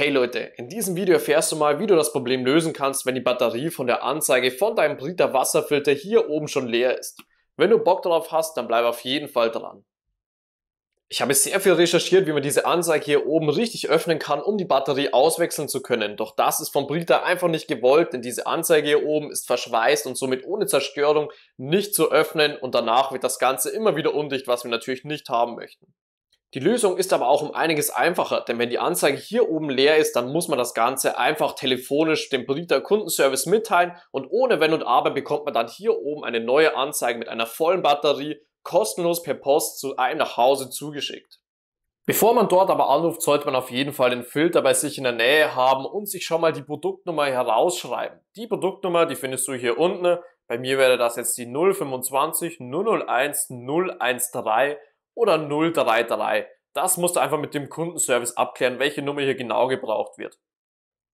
Hey Leute, in diesem Video erfährst du mal, wie du das Problem lösen kannst, wenn die Batterie von der Anzeige von deinem Brita Wasserfilter hier oben schon leer ist. Wenn du Bock drauf hast, dann bleib auf jeden Fall dran. Ich habe sehr viel recherchiert, wie man diese Anzeige hier oben richtig öffnen kann, um die Batterie auswechseln zu können. Doch das ist vom Brita einfach nicht gewollt, denn diese Anzeige hier oben ist verschweißt und somit ohne Zerstörung nicht zu öffnen und danach wird das Ganze immer wieder undicht, was wir natürlich nicht haben möchten. Die Lösung ist aber auch um einiges einfacher, denn wenn die Anzeige hier oben leer ist, dann muss man das Ganze einfach telefonisch dem Britter Kundenservice mitteilen und ohne Wenn und Aber bekommt man dann hier oben eine neue Anzeige mit einer vollen Batterie kostenlos per Post zu einem nach Hause zugeschickt. Bevor man dort aber anruft, sollte man auf jeden Fall den Filter bei sich in der Nähe haben und sich schon mal die Produktnummer herausschreiben. Die Produktnummer, die findest du hier unten. Bei mir wäre das jetzt die 025 001 013 oder 033. Das musst du einfach mit dem Kundenservice abklären, welche Nummer hier genau gebraucht wird.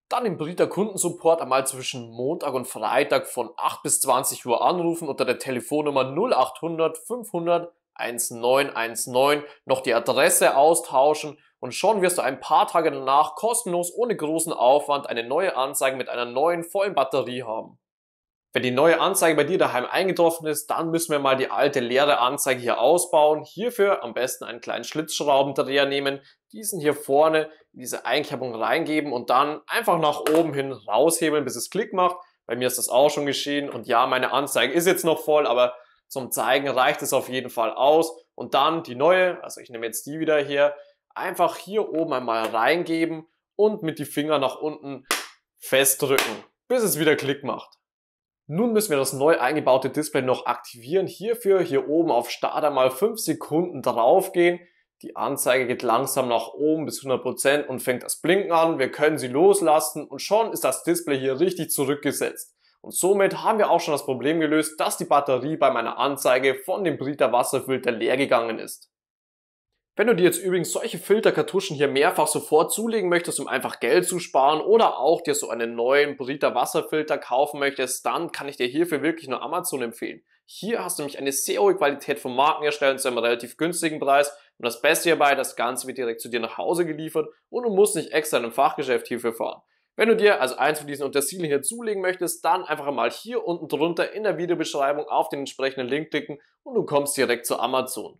Dann im Briter Kundensupport einmal zwischen Montag und Freitag von 8 bis 20 Uhr anrufen unter der Telefonnummer 0800 500 1919 noch die Adresse austauschen und schon wirst du ein paar Tage danach kostenlos ohne großen Aufwand eine neue Anzeige mit einer neuen vollen Batterie haben. Wenn die neue Anzeige bei dir daheim eingetroffen ist, dann müssen wir mal die alte leere Anzeige hier ausbauen. Hierfür am besten einen kleinen Schlitzschraubendreher nehmen, diesen hier vorne in diese Einkerbung reingeben und dann einfach nach oben hin raushebeln, bis es Klick macht. Bei mir ist das auch schon geschehen und ja, meine Anzeige ist jetzt noch voll, aber zum Zeigen reicht es auf jeden Fall aus. Und dann die neue, also ich nehme jetzt die wieder hier, einfach hier oben einmal reingeben und mit die Finger nach unten festdrücken, bis es wieder Klick macht. Nun müssen wir das neu eingebaute Display noch aktivieren. Hierfür hier oben auf Start einmal 5 Sekunden draufgehen. Die Anzeige geht langsam nach oben bis 100% und fängt das Blinken an. Wir können sie loslassen und schon ist das Display hier richtig zurückgesetzt. Und somit haben wir auch schon das Problem gelöst, dass die Batterie bei meiner Anzeige von dem Brita Wasserfilter leer gegangen ist. Wenn du dir jetzt übrigens solche Filterkartuschen hier mehrfach sofort zulegen möchtest, um einfach Geld zu sparen oder auch dir so einen neuen Brita Wasserfilter kaufen möchtest, dann kann ich dir hierfür wirklich nur Amazon empfehlen. Hier hast du nämlich eine sehr hohe Qualität von Markenherstellern zu einem relativ günstigen Preis und das Beste hierbei, das Ganze wird direkt zu dir nach Hause geliefert und du musst nicht extra in einem Fachgeschäft hierfür fahren. Wenn du dir also eins von diesen Untersilien hier zulegen möchtest, dann einfach mal hier unten drunter in der Videobeschreibung auf den entsprechenden Link klicken und du kommst direkt zu Amazon.